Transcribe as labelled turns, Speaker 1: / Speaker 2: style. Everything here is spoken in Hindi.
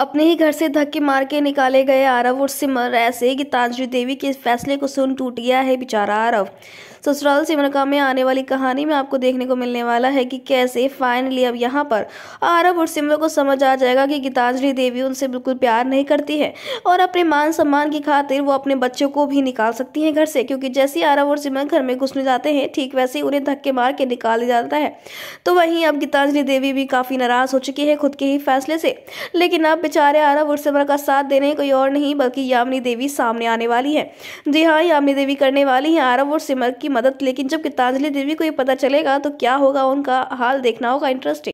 Speaker 1: अपने ही घर से धक्के मार के निकाले गए आरव और सिमर ऐसे गीतांजलि देवी के फैसले को सुन टूट गया है बेचारा आरव ससुराल सिमरका में आने वाली कहानी में आपको देखने को मिलने वाला है कि कैसे फाइनली अब यहाँ पर आरव और सिमर को समझ आ जाएगा कि गीतांजलि देवी उनसे बिल्कुल प्यार नहीं करती है और अपने मान सम्मान की खातिर वो अपने बच्चों को भी निकाल सकती हैं घर से क्योंकि जैसे आरव और सिमर घर में घुसने जाते हैं ठीक वैसे ही उन्हें धक्के मार के निकाल दिया जाता है तो वहीं अब गीतांजलि देवी भी काफ़ी नाराज़ हो चुकी है खुद के ही फैसले से लेकिन अब बेचारे आरव उर्सवर का साथ देने कोई और नहीं बल्कि यामिनी देवी सामने आने वाली है जी हाँ यामिनी देवी करने वाली है आरव और सिमर की मदद लेकिन जब गीतांजलि देवी को ये पता चलेगा तो क्या होगा उनका हाल देखना होगा इंटरेस्टिंग